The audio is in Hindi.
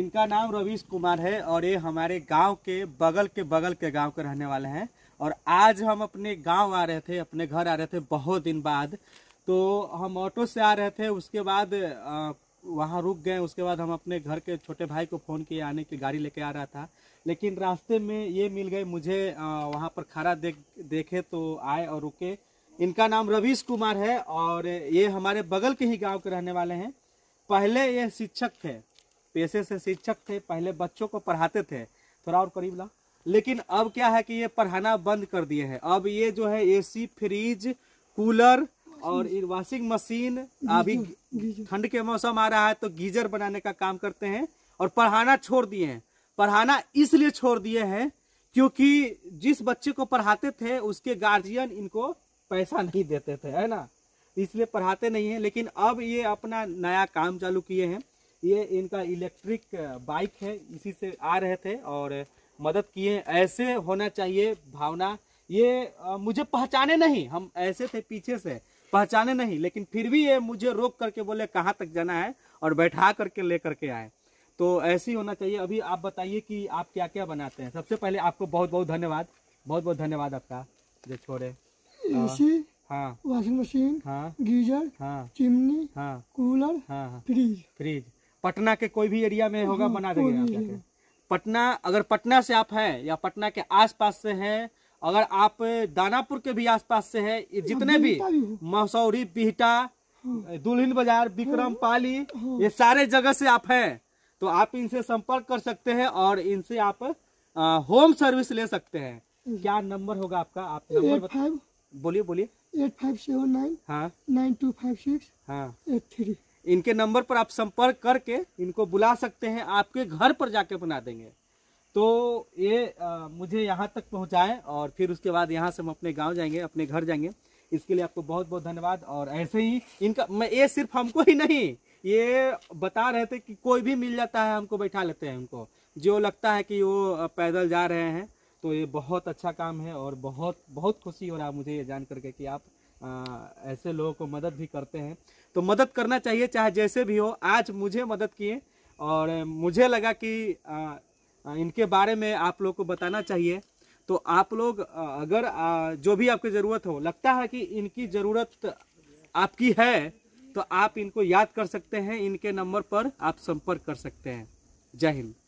इनका नाम रवीश कुमार है और ये हमारे गांव के बगल के बगल के गांव के रहने वाले हैं और आज हम अपने गांव आ रहे थे अपने घर आ रहे थे बहुत दिन बाद तो हम ऑटो से आ रहे थे उसके बाद वहां वहाँ रुक गए उसके बाद हम अपने घर के छोटे भाई को फ़ोन किए आने की गाड़ी लेके आ रहा था लेकिन रास्ते में ये मिल गए मुझे वहाँ पर खड़ा देख देखे तो आए और रुके इनका नाम रवीश कुमार है और ये हमारे बगल के ही गाँव के रहने वाले हैं पहले ये शिक्षक थे पेशे से शिक्षक थे पहले बच्चों को पढ़ाते थे थोड़ा और करीब ला लेकिन अब क्या है कि ये पढ़ाना बंद कर दिए हैं अब ये जो है एसी फ्रिज कूलर और वॉशिंग मशीन अभी ठंड के मौसम आ रहा है तो गीजर बनाने का काम करते हैं और पढ़ाना छोड़ दिए हैं पढ़ाना इसलिए छोड़ दिए हैं क्योंकि जिस बच्चे को पढ़ाते थे उसके गार्जियन इनको पैसा नहीं देते थे है ना इसलिए पढ़ाते नहीं है लेकिन अब ये अपना नया काम चालू किए हैं ये इनका इलेक्ट्रिक बाइक है इसी से आ रहे थे और मदद किए ऐसे होना चाहिए भावना ये आ, मुझे पहचाने नहीं हम ऐसे थे पीछे से पहचाने नहीं लेकिन फिर भी ये मुझे रोक करके बोले कहाँ तक जाना है और बैठा करके ले करके आए तो ऐसे ही होना चाहिए अभी आप बताइए कि आप क्या क्या बनाते हैं सबसे पहले आपको बहुत बहुत धन्यवाद बहुत बहुत धन्यवाद आपका जो छोड़े एसी हाँ, हाँ। वॉशिंग मशीन हाँ गीजर हाँ चिमनी हाँ कूलर हाँ, हाँ। फ्रिज फ्रिज पटना के कोई भी एरिया में होगा हाँ, बना देंगे आप पटना अगर पटना से आप हैं या पटना के आसपास से हैं अगर आप दानापुर के भी आसपास से हैं हाँ, जितने भी मसौरी बिहटा हाँ। दुल्हिन बाजार विक्रम पाली ये सारे जगह से आप हैं तो आप इनसे संपर्क कर सकते हैं और इनसे आप आ, होम सर्विस ले सकते हैं क्या नंबर होगा आपका आप नंबर बोलिए बोलिए एट फाइव सेवन नाइन हाँ नाइन टू फाइव सिक्स हाँ एट थ्री इनके नंबर पर आप संपर्क करके इनको बुला सकते हैं आपके घर पर जाके बना देंगे तो ये आ, मुझे यहाँ तक पहुँचाएँ और फिर उसके बाद यहाँ से हम अपने गाँव जाएंगे अपने घर जाएंगे इसके लिए आपको बहुत बहुत धन्यवाद और ऐसे ही इनका मैं ये सिर्फ हमको ही नहीं ये बता रहे थे कि कोई भी मिल जाता है हमको बैठा लेते हैं उनको जो लगता है कि वो पैदल जा रहे हैं तो ये बहुत अच्छा काम है और बहुत बहुत खुशी हो रहा है मुझे ये जान करके कि आप आ, ऐसे लोगों को मदद भी करते हैं तो मदद करना चाहिए चाहे जैसे भी हो आज मुझे मदद किए और मुझे लगा कि आ, इनके बारे में आप लोग को बताना चाहिए तो आप लोग अगर आ, जो भी आपकी ज़रूरत हो लगता है कि इनकी ज़रूरत आपकी है तो आप इनको याद कर सकते हैं इनके नंबर पर आप संपर्क कर सकते हैं जय हिंद